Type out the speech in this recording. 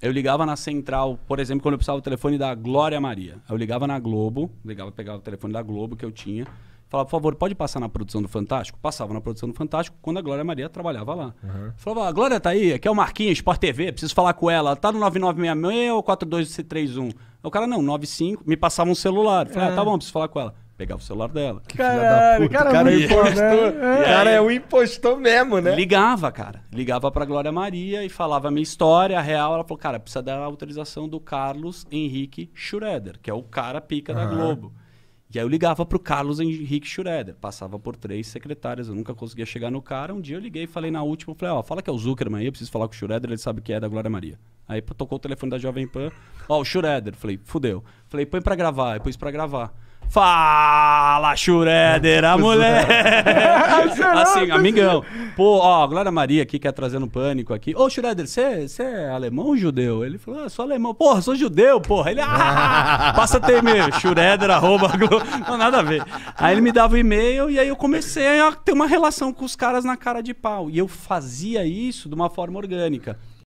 Eu ligava na central, por exemplo, quando eu precisava do telefone da Glória Maria. Eu ligava na Globo, ligava, pegava o telefone da Globo que eu tinha. Falava, por favor, pode passar na produção do Fantástico? Passava na produção do Fantástico quando a Glória Maria trabalhava lá. Uhum. Falava, a ah, Glória tá aí, aqui é o Marquinhos, Sport TV, preciso falar com ela. Tá no 9966 ou 4231 O cara, não, 95. Me passava um celular. Falei, é. ah, tá é. bom, preciso falar com ela. Pegava o celular dela. Que Caralho, cara, cara, é um é impostor. Né? cara é o impostor mesmo, né? Ligava, cara. Ligava pra Glória Maria e falava a minha história a real. Ela falou, cara, precisa da autorização do Carlos Henrique Schroeder, que é o cara pica uhum. da Globo. E aí eu ligava pro Carlos Henrique Schroeder. Passava por três secretárias, eu nunca conseguia chegar no cara. Um dia eu liguei e falei na última, falei, ó, oh, fala que é o Zuckerman aí, eu preciso falar com o Schroeder, ele sabe que é da Glória Maria. Aí tocou o telefone da Jovem Pan, ó, oh, o Schroeder. Falei, fudeu. Falei, põe pra gravar. Aí pus pra gravar. Fala, Schroeder, a é. mulher! assim, amigão. Pô, ó, Glória Maria aqui quer é trazer no pânico aqui. Ô, Schroeder, você é alemão ou judeu? Ele falou, ah, sou alemão. Porra, sou judeu, porra. Ele, ah, passa teu e-mail. Schroeder, arroba, não, nada a ver. Aí ele me dava o e-mail e aí eu comecei a ter uma relação com os caras na cara de pau. E eu fazia isso de uma forma orgânica.